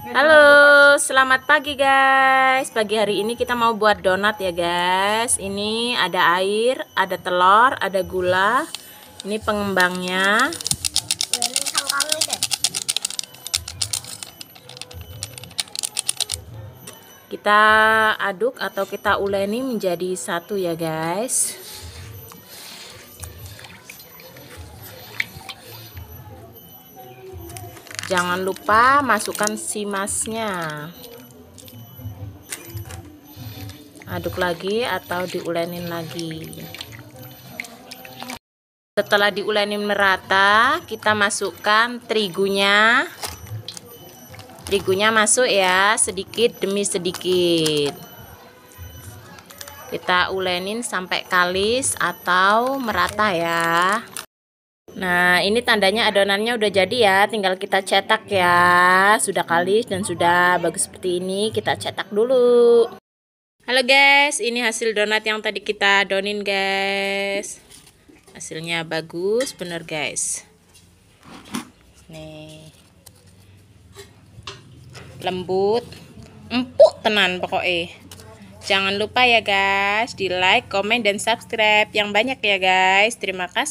Halo, selamat pagi guys. Pagi hari ini kita mau buat donat ya guys. Ini ada air, ada telur, ada gula. Ini pengembangnya. Kita aduk atau kita uleni menjadi satu ya guys. jangan lupa masukkan si masnya aduk lagi atau diulenin lagi setelah diulenin merata kita masukkan terigunya terigunya masuk ya sedikit demi sedikit kita ulenin sampai kalis atau merata ya Nah ini tandanya adonannya udah jadi ya tinggal kita cetak ya Sudah kalis dan sudah bagus seperti ini kita cetak dulu Halo guys ini hasil donat yang tadi kita donin guys Hasilnya bagus bener guys Nih Lembut Empuk tenan pokoknya Jangan lupa ya guys di like, komen, dan subscribe yang banyak ya guys Terima kasih